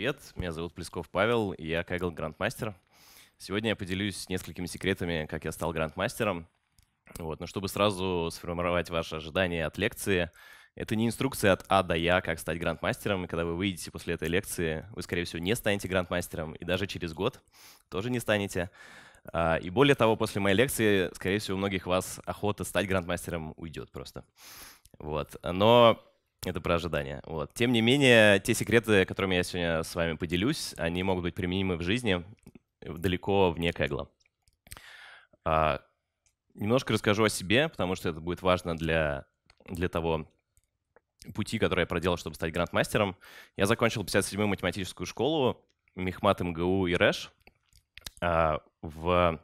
привет! Меня зовут Плесков Павел, и я Kaggle Грандмастер. Сегодня я поделюсь несколькими секретами, как я стал грандмастером. Вот. Но чтобы сразу сформировать ваши ожидания от лекции, это не инструкция от А до Я, как стать грандмастером, и когда вы выйдете после этой лекции, вы, скорее всего, не станете грандмастером, и даже через год тоже не станете. А, и более того, после моей лекции, скорее всего, у многих вас охота стать грандмастером уйдет просто. Вот. Но это про ожидания. Вот. Тем не менее, те секреты, которыми я сегодня с вами поделюсь, они могут быть применимы в жизни далеко вне кегла. А, немножко расскажу о себе, потому что это будет важно для, для того пути, который я проделал, чтобы стать грандмастером. Я закончил 57-ю математическую школу, Мехмат МГУ и РЭШ. А, в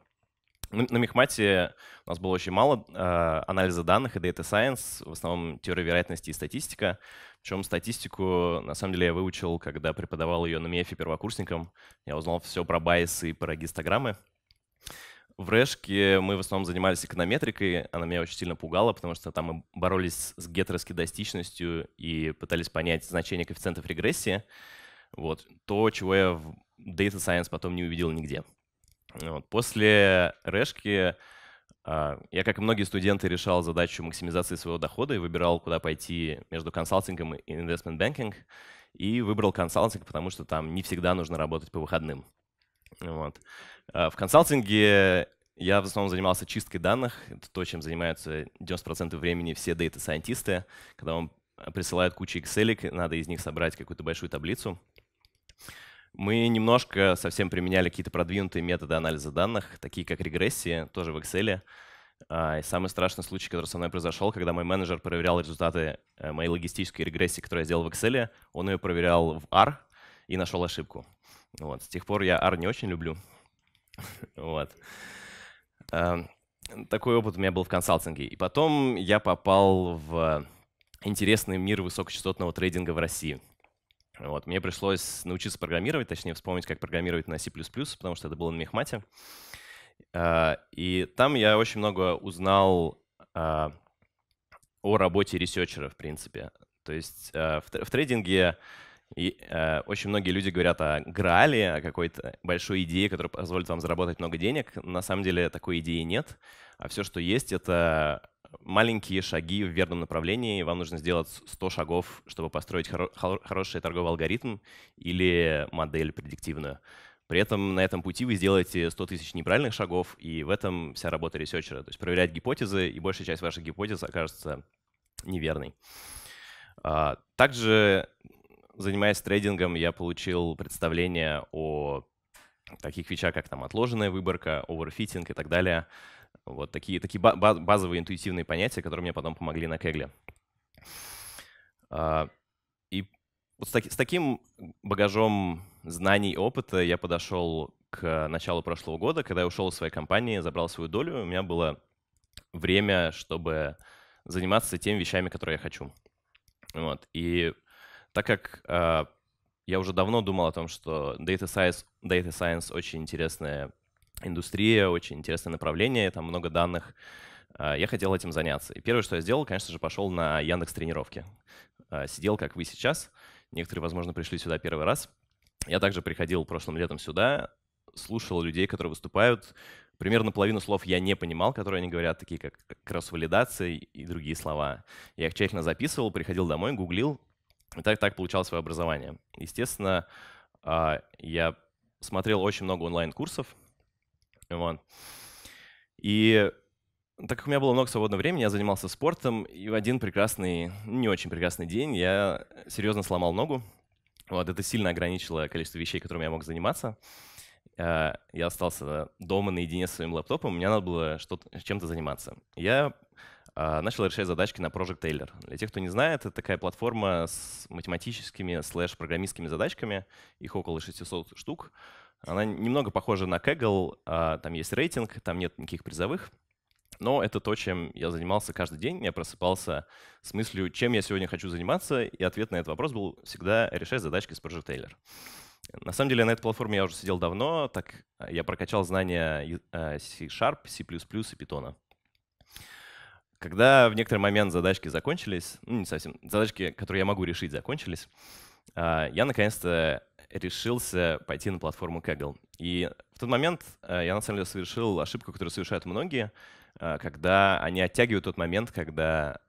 на Мехмате у нас было очень мало э, анализа данных и Data Science, в основном теория вероятности и статистика. Причем статистику, на самом деле, я выучил, когда преподавал ее на МЕФе первокурсникам. Я узнал все про байсы и про гистограммы. В Решке мы в основном занимались эконометрикой. Она меня очень сильно пугала, потому что там мы боролись с гетероскедастичностью и пытались понять значение коэффициентов регрессии. Вот. То, чего я в Data Science потом не увидел нигде. Вот. После Решки а, я, как и многие студенты, решал задачу максимизации своего дохода и выбирал, куда пойти между консалтингом и investment banking. И выбрал консалтинг, потому что там не всегда нужно работать по выходным. Вот. А, в консалтинге я в основном занимался чисткой данных. Это то, чем занимаются 90% времени все дата-сайентисты, когда вам а, присылают кучу Excel, надо из них собрать какую-то большую таблицу. Мы немножко совсем применяли какие-то продвинутые методы анализа данных, такие как регрессии, тоже в Excel. А, и самый страшный случай, который со мной произошел, когда мой менеджер проверял результаты э, моей логистической регрессии, которую я сделал в Excel, он ее проверял в R и нашел ошибку. Вот. С тех пор я R не очень люблю. вот. Эм, такой опыт у меня был в консалтинге. И потом я попал в интересный мир высокочастотного трейдинга в России — вот, мне пришлось научиться программировать, точнее вспомнить, как программировать на C++, потому что это было на мехмате. А, и там я очень много узнал а, о работе ресерчера, в принципе. То есть а, в трейдинге очень многие люди говорят о грале, о какой-то большой идее, которая позволит вам заработать много денег. На самом деле такой идеи нет. А все, что есть, это маленькие шаги в верном направлении. Вам нужно сделать 100 шагов, чтобы построить хоро хороший торговый алгоритм или модель предиктивную. При этом на этом пути вы сделаете 100 тысяч неправильных шагов, и в этом вся работа ресерчера. То есть проверять гипотезы, и большая часть ваших гипотез окажется неверной. А, также, занимаясь трейдингом, я получил представление о таких вещах, как там отложенная выборка, оверфитинг и так далее — вот такие, такие базовые интуитивные понятия, которые мне потом помогли на Кегле. А, и вот с, таким багажом знаний и опыта я подошел к началу прошлого года, когда я ушел из своей компании, забрал свою долю, у меня было время, чтобы заниматься теми вещами, которые я хочу. Вот. И так как э, я уже давно думал о том, что data science, data science очень интересная индустрия, очень интересное направление, там много данных. А, я хотел этим заняться. И первое, что я сделал, конечно же, пошел на Яндекс тренировки. А, сидел, как вы сейчас. Некоторые, возможно, пришли сюда первый раз. Я также приходил прошлым летом сюда, слушал людей, которые выступают. Примерно половину слов я не понимал, которые они говорят, такие как, как кросс-валидация и другие слова. Я их тщательно записывал, приходил домой, гуглил. И так, так получал свое образование. Естественно, а, я смотрел очень много онлайн-курсов, вот. И так как у меня было много свободного времени, я занимался спортом, и в один прекрасный, не очень прекрасный день я серьезно сломал ногу. Вот, это сильно ограничило количество вещей, которыми я мог заниматься. Э, я остался дома наедине со своим лэптопом, мне надо было что-то, чем-то заниматься. Я э, начал решать задачки на Project Taylor. Для тех, кто не знает, это такая платформа с математическими слэш-программистскими задачками, их около 600 штук, она немного похожа на Kaggle, а, там есть рейтинг, там нет никаких призовых. Но это то, чем я занимался каждый день. Я просыпался с мыслью, чем я сегодня хочу заниматься, и ответ на этот вопрос был всегда решать задачки с Project Taylor. На самом деле на этой платформе я уже сидел давно, так а, я прокачал знания а, C-Sharp, C++ и Python. Когда в некоторый момент задачки закончились, ну не совсем, задачки, которые я могу решить, закончились, я наконец-то решился пойти на платформу Kaggle. И в тот момент э, я, на самом деле, совершил ошибку, которую совершают многие, э, когда они оттягивают тот момент, когда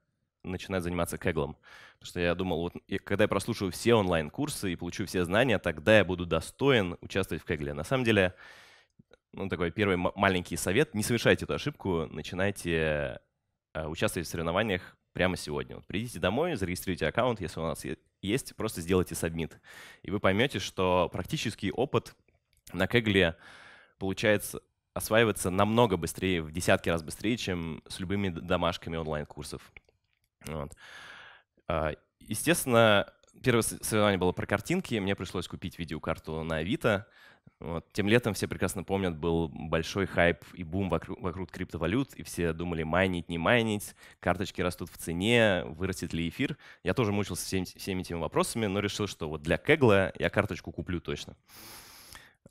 начинают заниматься кеглом. Потому что я думал, вот когда я прослушаю все онлайн-курсы и получу все знания, тогда я буду достоин участвовать в Kaggle. На самом деле, ну, такой первый маленький совет, не совершайте эту ошибку, начинайте э, участвовать в соревнованиях прямо сегодня. Вот придите домой, зарегистрируйте аккаунт, если у нас есть, просто сделайте сабмит. И вы поймете, что практический опыт на Кегле получается осваиваться намного быстрее, в десятки раз быстрее, чем с любыми домашками онлайн-курсов. Вот. А, естественно, первое соревнование было про картинки, мне пришлось купить видеокарту на Авито. Вот. Тем летом все прекрасно помнят, был большой хайп и бум вокруг, вокруг криптовалют, и все думали майнить, не майнить, карточки растут в цене, вырастет ли эфир. Я тоже мучился всем, всеми этими вопросами, но решил, что вот для Кегла я карточку куплю точно.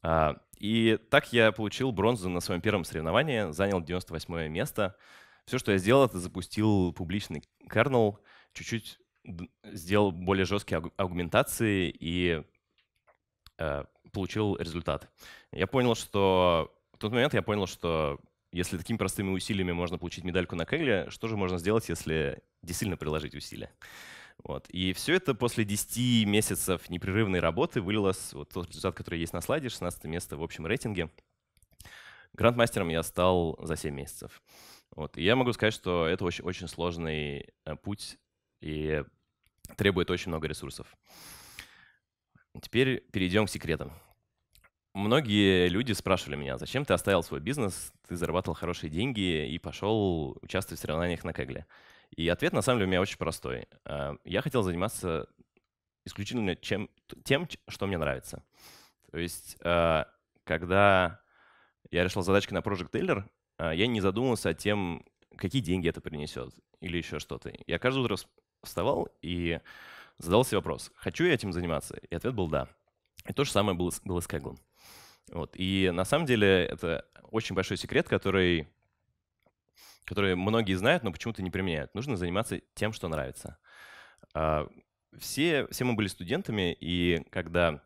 А, и так я получил бронзу на своем первом соревновании, занял 98 место. Все, что я сделал, это запустил публичный kernel, чуть-чуть сделал более жесткие аугментации и э, получил результат. Я понял, что в тот момент я понял, что если такими простыми усилиями можно получить медальку на Кегле, что же можно сделать, если действительно приложить усилия? Вот. И все это после 10 месяцев непрерывной работы вылилось вот тот результат, который есть на слайде, 16 место в общем рейтинге. Грандмастером я стал за 7 месяцев. Вот. И я могу сказать, что это очень, очень сложный э, путь, и требует очень много ресурсов. Теперь перейдем к секретам. Многие люди спрашивали меня, зачем ты оставил свой бизнес, ты зарабатывал хорошие деньги и пошел участвовать в соревнованиях на кегле. И ответ на самом деле у меня очень простой. А, я хотел заниматься исключительно чем, тем, что мне нравится. То есть, а, когда я решил задачки на Project Taylor, а, я не задумывался о тем, какие деньги это принесет или еще что-то. Я каждое утро вставал и задал себе вопрос, хочу я этим заниматься? И ответ был да. И то же самое было, было с Кеглом. Вот. И на самом деле это очень большой секрет, который, который многие знают, но почему-то не применяют. Нужно заниматься тем, что нравится. А, все, все мы были студентами, и когда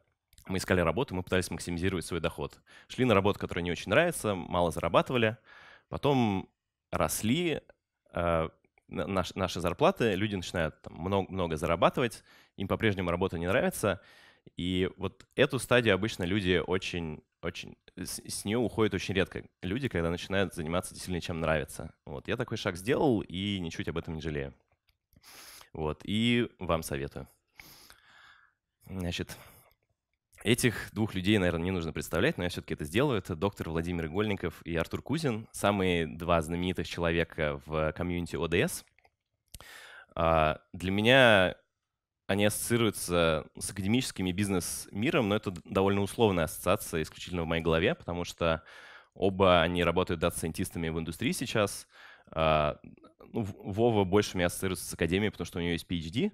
мы искали работу, мы пытались максимизировать свой доход. Шли на работу, которая не очень нравится, мало зарабатывали, потом росли, а, наш, наши зарплаты, люди начинают там, много, много зарабатывать, им по-прежнему работа не нравится. И вот эту стадию обычно люди очень, очень с, с нее уходят очень редко. Люди, когда начинают заниматься действительно чем нравится. Вот я такой шаг сделал и ничуть об этом не жалею. Вот и вам советую. Значит, Этих двух людей, наверное, не нужно представлять, но я все-таки это сделаю. Это доктор Владимир Игольников и Артур Кузин, самые два знаменитых человека в комьюнити ОДС. А, для меня они ассоциируются с академическим и бизнес-миром, но это довольно условная ассоциация, исключительно в моей голове, потому что оба они работают дата-сайентистами в индустрии сейчас. А, ну, Вова больше меня ассоциируется с академией, потому что у нее есть PhD,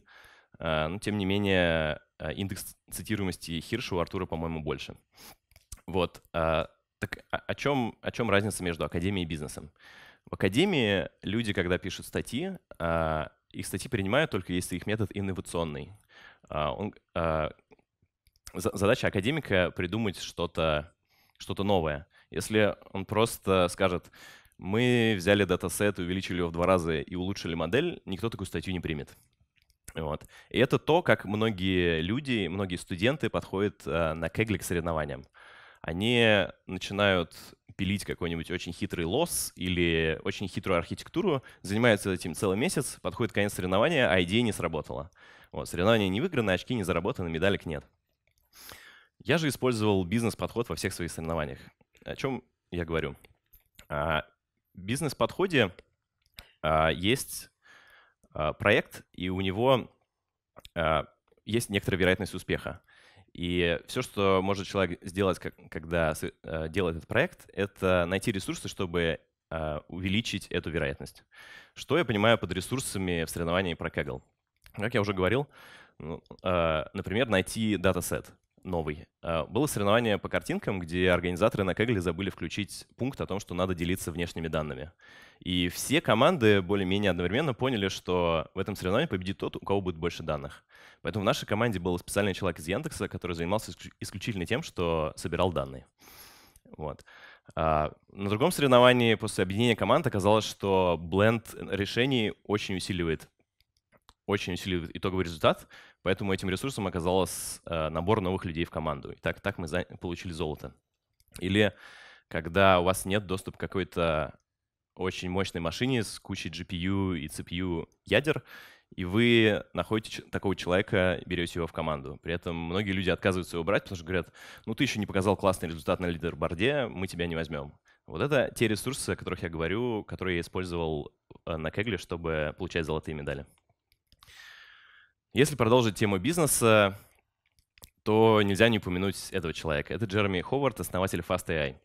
а, но тем не менее Э, индекс цитируемости Хирша у Артура, по-моему, больше. Вот. Э, так о чем, о чем разница между академией и бизнесом? В академии люди, когда пишут статьи, э, их статьи принимают только если их метод инновационный. Он, задача академика — придумать что-то что новое. Если он просто скажет, мы взяли датасет, увеличили его в два раза и улучшили модель, никто такую статью не примет. Вот. И это то, как многие люди, многие студенты подходят э, на кегли к соревнованиям. Они начинают пилить какой-нибудь очень хитрый лосс или очень хитрую архитектуру, занимаются этим целый месяц, подходит конец соревнования, а идея не сработала. Вот, соревнования не выиграны, очки не заработаны, медалек нет. Я же использовал бизнес-подход во всех своих соревнованиях. О чем я говорю? А, в бизнес-подходе а, есть а, проект, и у него а, есть некоторая вероятность успеха. И все, что может человек сделать, как когда а, делает этот проект, это найти ресурсы, чтобы увеличить эту вероятность. Что я понимаю под ресурсами в соревновании про Kaggle? Как я уже говорил, ну, например, найти датасет новый. Э, было соревнование по картинкам, где организаторы на Кегле забыли включить пункт о том, что надо делиться внешними данными. И все команды более-менее одновременно поняли, что в этом соревновании победит тот, у кого будет больше данных. Поэтому в нашей команде был специальный человек из Яндекса, который занимался исключительно тем, что собирал данные. Вот. А, на другом соревновании после объединения команд оказалось, что бленд решений очень усиливает очень усиливает итоговый результат. Поэтому этим ресурсом оказалось э, набор новых людей в команду. И так, так мы получили золото. Или когда у вас нет доступа к какой-то очень мощной машине с кучей GPU и CPU ядер, и вы находите такого человека, берете его в команду. При этом многие люди отказываются его брать, потому что говорят, ну ты еще не показал классный результат на лидерборде, мы тебя не возьмем. Вот это те ресурсы, о которых я говорю, которые я использовал э, на Кегле, чтобы получать золотые медали. Если продолжить тему бизнеса, то нельзя не упомянуть этого человека. Это Джереми Ховард, основатель Fast.ai. На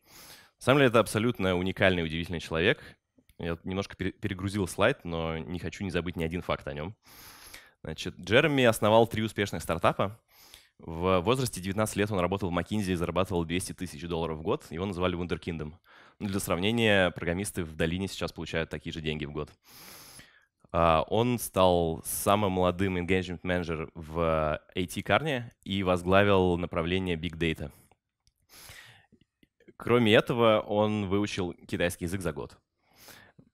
самом деле это абсолютно уникальный, удивительный человек. Я немножко перегрузил слайд, но не хочу не забыть ни один факт о нем. Значит, Джереми основал три успешных стартапа. В возрасте 19 лет он работал в McKinsey и зарабатывал 200 тысяч долларов в год. Его называли вундеркиндом. Ну, для сравнения, программисты в долине сейчас получают такие же деньги в год. А, он стал самым молодым engagement менеджер в IT-карне э, и возглавил направление Big Data. Кроме этого, он выучил китайский язык за год.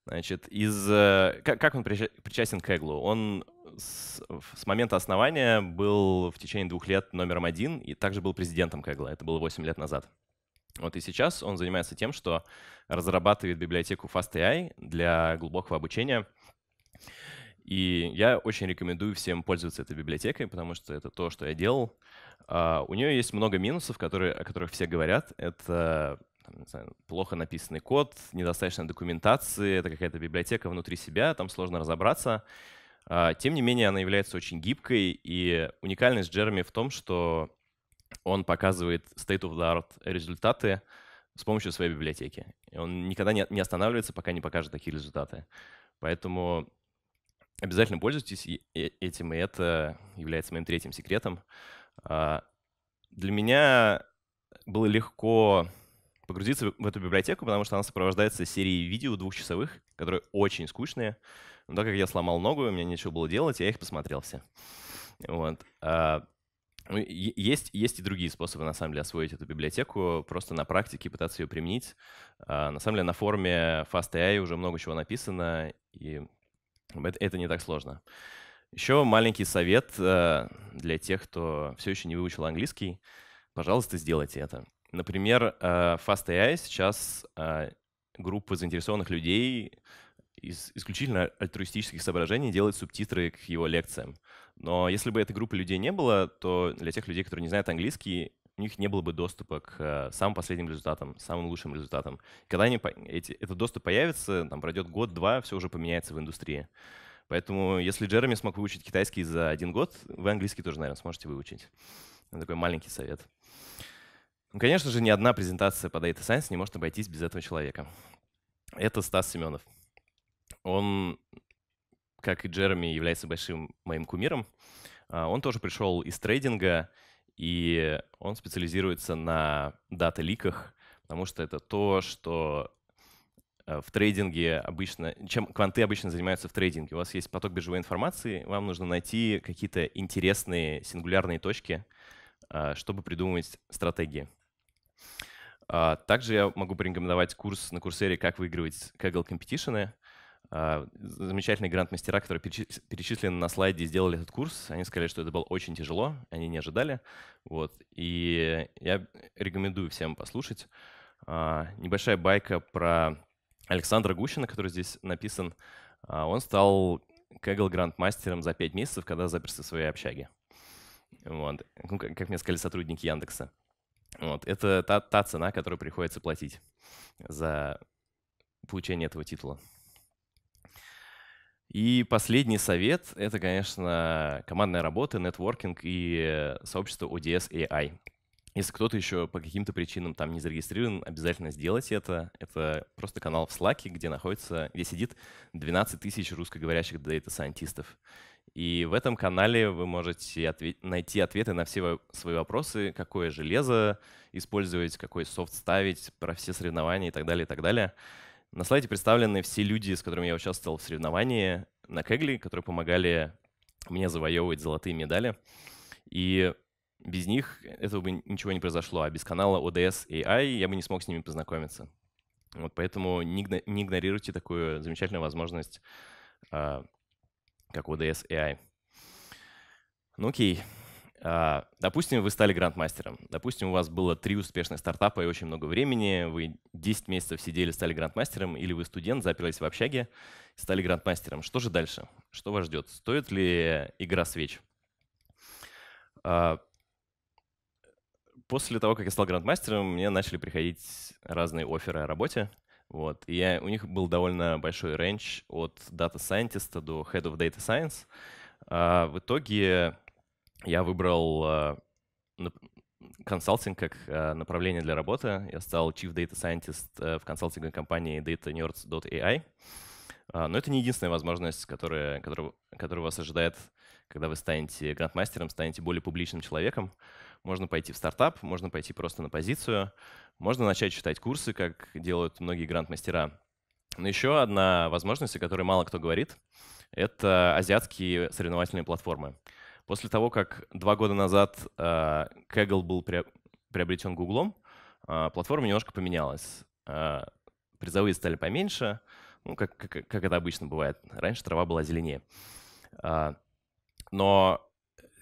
Значит, из... Э, как, он причастен к Эглу? Он с, с момента основания был в течение двух лет номером один и также был президентом Кэгла. Это было 8 лет назад. Вот и сейчас он занимается тем, что разрабатывает библиотеку FastAI для глубокого обучения — и я очень рекомендую всем пользоваться этой библиотекой, потому что это то, что я делал. А, у нее есть много минусов, которые, о которых все говорят. Это там, знаю, плохо написанный код, недостаточная документация, это какая-то библиотека внутри себя, там сложно разобраться. А, тем не менее, она является очень гибкой, и уникальность Джереми в том, что он показывает state-of-the-art результаты с помощью своей библиотеки. И он никогда не останавливается, пока не покажет такие результаты. Поэтому Обязательно пользуйтесь этим, и это является моим третьим секретом. А, для меня было легко погрузиться в эту библиотеку, потому что она сопровождается серией видео двухчасовых, которые очень скучные. Но так как я сломал ногу, у меня нечего было делать, я их посмотрел все. Вот. А, ну, есть, есть и другие способы, на самом деле, освоить эту библиотеку, просто на практике пытаться ее применить. А, на самом деле, на форуме FastAI уже много чего написано, и это не так сложно. Еще маленький совет э, для тех, кто все еще не выучил английский. Пожалуйста, сделайте это. Например, э, FastAI сейчас э, группа заинтересованных людей из исключительно альтруистических соображений делает субтитры к его лекциям. Но если бы этой группы людей не было, то для тех людей, которые не знают английский, у них не было бы доступа к э, самым последним результатам, самым лучшим результатам. Когда они, эти, этот доступ появится, там пройдет год-два, все уже поменяется в индустрии. Поэтому если Джереми смог выучить китайский за один год, вы английский тоже, наверное, сможете выучить. Это такой маленький совет. Ну, конечно же, ни одна презентация по Data Science не может обойтись без этого человека. Это Стас Семенов. Он, как и Джереми, является большим моим кумиром. А, он тоже пришел из трейдинга, и он специализируется на дата-ликах, потому что это то, что э, в трейдинге обычно, чем кванты обычно занимаются в трейдинге. У вас есть поток биржевой информации, вам нужно найти какие-то интересные сингулярные точки, э, чтобы придумывать стратегии. А, также я могу порекомендовать курс на курсере «Как выигрывать Kaggle Competition», а, замечательные гранд-мастера, которые перечислены на слайде, сделали этот курс. Они сказали, что это было очень тяжело, они не ожидали. Вот. И я рекомендую всем послушать. А, небольшая байка про Александра Гущина, который здесь написан. А, он стал Kaggle грандмастером за 5 месяцев, когда заперся в своей общаге. Вот. Ну, как мне сказали сотрудники Яндекса. Вот. Это та, та цена, которую приходится платить за получение этого титула. И последний совет — это, конечно, командная работа, нетворкинг и сообщество ODS AI. Если кто-то еще по каким-то причинам там не зарегистрирован, обязательно сделайте это. Это просто канал в Slack, где находится, где сидит 12 тысяч русскоговорящих дата-сайентистов. И в этом канале вы можете ответ- найти ответы на все свои вопросы, какое железо использовать, какой софт ставить, про все соревнования и так далее, и так далее. На слайде представлены все люди, с которыми я участвовал в соревновании на Кегли, которые помогали мне завоевывать золотые медали. И без них этого бы ничего не произошло, а без канала ODS AI я бы не смог с ними познакомиться. Вот поэтому не, не игнорируйте такую замечательную возможность, а, как ODS AI. Ну окей. А, допустим, вы стали грандмастером. Допустим, у вас было три успешных стартапа и очень много времени. Вы 10 месяцев сидели, стали грандмастером, или вы студент, заперлись в общаге, стали грандмастером. Что же дальше? Что вас ждет? Стоит ли игра свеч? А, после того, как я стал грандмастером, мне начали приходить разные оферы о работе. Вот. И я, у них был довольно большой рейндж от дата-сайентиста до head of data science. А, в итоге я выбрал а, консалтинг как а, направление для работы. Я стал Chief Data Scientist э, в консалтинговой компании DataNerds.ai. А, но это не единственная возможность, которая, которая, которая вас ожидает, когда вы станете грандмастером, станете более публичным человеком. Можно пойти в стартап, можно пойти просто на позицию, можно начать читать курсы, как делают многие грандмастера. Но еще одна возможность, о которой мало кто говорит, это азиатские соревновательные платформы. После того, как два года назад а, Kaggle был приобретен Гуглом, а, платформа немножко поменялась. А, призовые стали поменьше, ну, как, как, как это обычно бывает. Раньше трава была зеленее. Но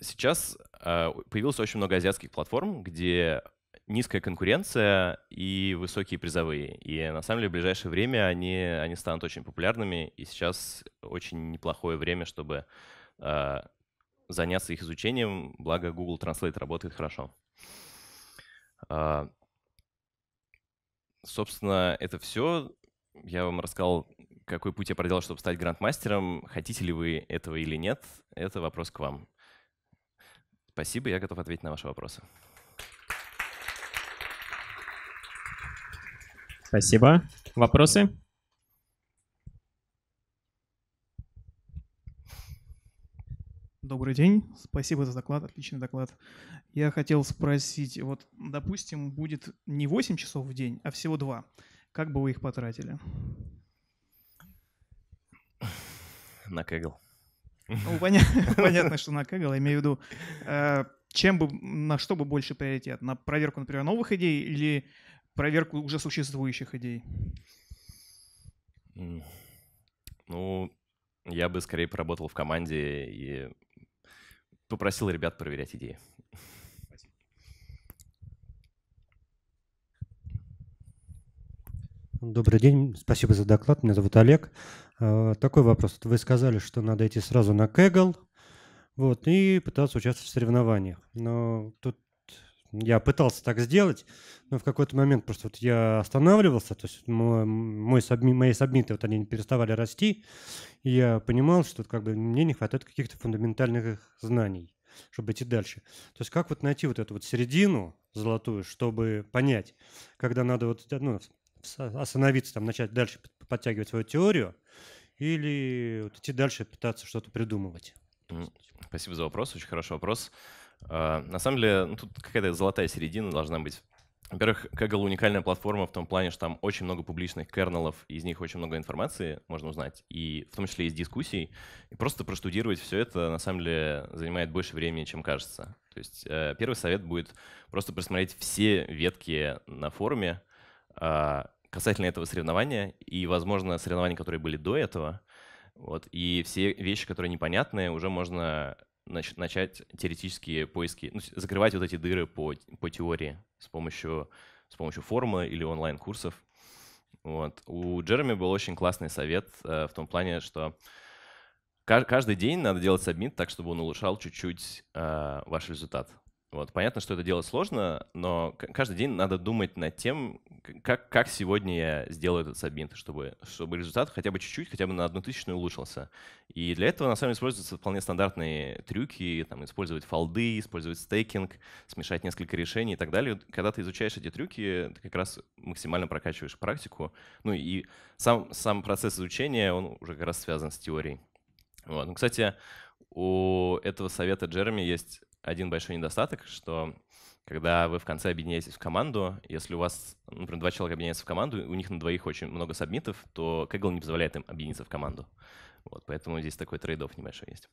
сейчас появилось очень много азиатских платформ, где низкая конкуренция и высокие призовые. И на самом деле в ближайшее время они, они станут очень популярными, и сейчас очень неплохое время, чтобы э, заняться их изучением, благо Google Translate работает хорошо. А, собственно, это все. Я вам рассказал, какой путь я проделал, чтобы стать грандмастером. Хотите ли вы этого или нет, это вопрос к вам. Спасибо, я готов ответить на ваши вопросы. Спасибо. Вопросы? Добрый день, спасибо за доклад, отличный доклад. Я хотел спросить, вот, допустим, будет не 8 часов в день, а всего 2. Как бы вы их потратили? На кегл. Ну, понятно, понятно, что на кегл. Я имею в виду, э, чем бы, на что бы больше приоритет? На проверку, например, новых идей или проверку уже существующих идей? Ну, я бы скорее поработал в команде и попросил ребят проверять идеи. Добрый день, спасибо за доклад. Меня зовут Олег. А, такой вопрос. Вы сказали, что надо идти сразу на кегл, вот, и пытаться участвовать в соревнованиях. Но тут я пытался так сделать, но в какой-то момент просто вот я останавливался, то есть мой, мой сабми, мои сабмиты вот они переставали расти, и я понимал, что как бы мне не хватает каких-то фундаментальных знаний, чтобы идти дальше. То есть как вот найти вот эту вот середину золотую, чтобы понять, когда надо вот ну, остановиться, там, начать дальше подтягивать свою теорию, или вот идти дальше пытаться что-то придумывать. Спасибо за вопрос, очень хороший вопрос. А, на самом деле, ну, тут какая-то золотая середина должна быть. Во-первых, Kaggle уникальная платформа в том плане, что там очень много публичных кернелов, из них очень много информации можно узнать, и в том числе из дискуссий. И просто проштудировать все это, на самом деле, занимает больше времени, чем кажется. То есть э, первый совет будет просто просмотреть все ветки на форуме а, касательно этого соревнования и, возможно, соревнования, которые были до этого. Вот, и все вещи, которые непонятные, уже можно начать теоретические поиски, ну, закрывать вот эти дыры по, по теории с помощью, с помощью форума или онлайн-курсов. Вот. У Джереми был очень классный совет э, в том плане, что каждый день надо делать сабмит так, чтобы он улучшал чуть-чуть э, ваш результат. Вот, понятно, что это делать сложно, но каждый день надо думать над тем, как, как сегодня я сделаю этот сабмит, чтобы, чтобы результат хотя бы чуть-чуть, хотя бы на одну тысячную улучшился. И для этого, на самом деле, используются вполне стандартные трюки, там, использовать фолды, использовать стейкинг, смешать несколько решений и так далее. Когда ты изучаешь эти трюки, ты как раз максимально прокачиваешь практику. Ну и сам, сам процесс изучения, он уже как раз связан с теорией. Вот. Ну, кстати, у этого совета Джереми есть один большой недостаток, что когда вы в конце объединяетесь в команду, если у вас, например, два человека объединяются в команду, у них на двоих очень много сабмитов, то Kaggle не позволяет им объединиться в команду. Вот, поэтому здесь такой трейдов небольшой есть.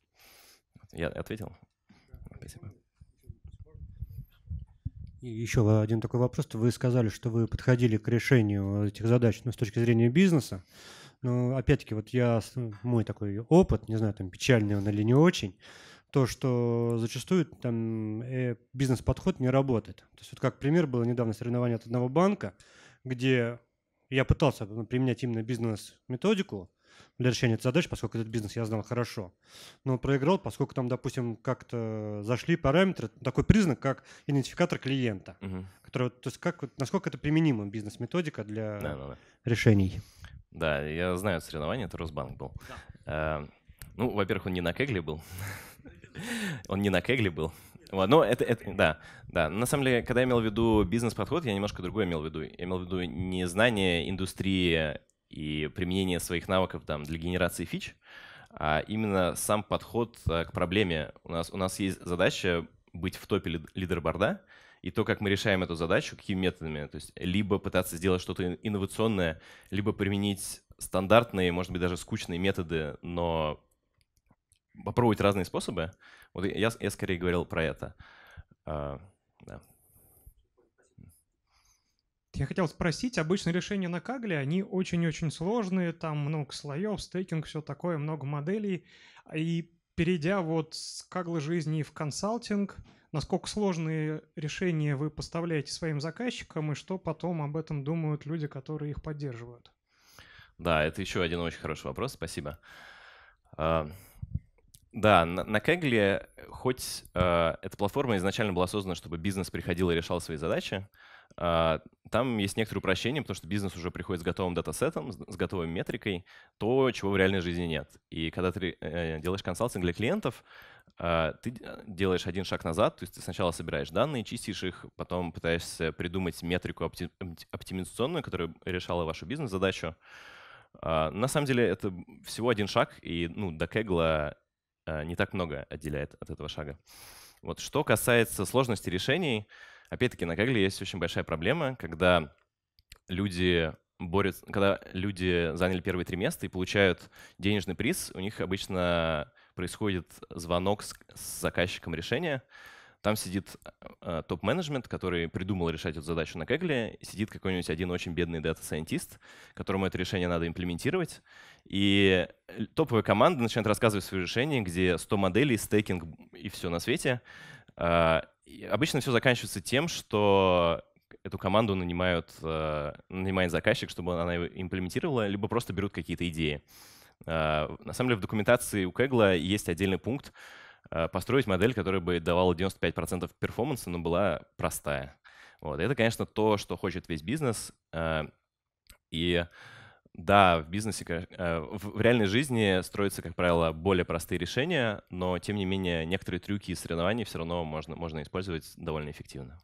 Я ответил? Спасибо. И еще один такой вопрос. Вы сказали, что вы подходили к решению этих задач ну, с точки зрения бизнеса. Но опять-таки, вот я, мой такой опыт, не знаю, там печальный он или не очень, то, что зачастую там э, бизнес-подход не работает. То есть вот как пример было недавно соревнование от одного банка, где я пытался ну, применять именно бизнес-методику для решения этой задачи, поскольку этот бизнес я знал хорошо, но проиграл, поскольку там, допустим, как-то зашли параметры, такой признак, как идентификатор клиента, угу. который, то есть как, насколько это применима бизнес-методика для да, да, да. решений. Да, я знаю соревнование, это Росбанк был. Да. А, ну, во-первых, он не на Кегле был, Он не на кегле был. Вот, ну, это, это, да, да. На самом деле, когда я имел в виду бизнес-подход, я немножко другой имел в виду. Я имел в виду не знание индустрии и применение своих навыков там для генерации фич, а именно сам подход э, к проблеме. У нас, у нас есть задача быть в топе лидерборда, и то, как мы решаем эту задачу, какими методами. То есть либо пытаться сделать что-то инновационное, либо применить стандартные, может быть, даже скучные методы, но попробовать разные способы. Вот я, я скорее говорил про это. А, да. Я хотел спросить, обычно решения на Кагле, они очень-очень сложные, там много слоев, стейкинг, все такое, много моделей. И перейдя вот с Каглы жизни в консалтинг, насколько сложные решения вы поставляете своим заказчикам и что потом об этом думают люди, которые их поддерживают? Да, это еще один очень хороший вопрос, спасибо. А, да, на, на Kaggle, э, хоть э, эта платформа изначально была создана, чтобы бизнес приходил и решал свои задачи, э, там есть некоторые упрощения, потому что бизнес уже приходит с готовым датасетом, с, с готовой метрикой, то, чего в реальной жизни нет. И когда ты э, делаешь консалтинг для клиентов, а, э, ты делаешь один шаг назад, то есть ты сначала собираешь данные, чистишь их, потом пытаешься придумать метрику опти оптимизационную, которая решала вашу бизнес-задачу. Э, на самом деле это всего один шаг, и ну, до Kaggle Э, не так много отделяет от этого шага. Вот что касается сложности решений, опять-таки на Кегле есть очень большая проблема, когда люди борются, когда люди заняли первые три места и получают денежный приз, у них обычно происходит звонок с, с заказчиком решения, там сидит э, топ-менеджмент, который придумал решать эту задачу на Кегле, сидит какой-нибудь один очень бедный дата-сайентист, которому это решение надо имплементировать, и э, топовая команда начинает рассказывать свое решение, где 100 моделей, стейкинг и все на свете. Э, обычно все заканчивается тем, что эту команду нанимают, э, нанимает заказчик, чтобы она его имплементировала, либо просто берут какие-то идеи. Э, на самом деле в документации у Кегла есть отдельный пункт, Э, построить модель, которая бы давала 95% перформанса, но была простая. Вот. Это, конечно, то, что хочет весь бизнес. Э, и да, в бизнесе, э, в реальной жизни строятся, как правило, более простые решения, но, тем не менее, некоторые трюки и соревнований все равно можно, можно использовать довольно эффективно.